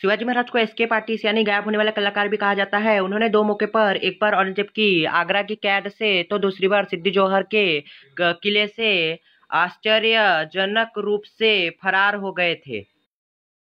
शिवाजी महाराज को SK party यानी गायब होने वाला कलाकार भी कहा जाता है उन्होंने दो मौके पर एक बार और जबकि आगरा की कैद से तो दूसरी बार सिद्धि जौहर के किले से आश्चर्यजनक रूप से फरार हो गए थे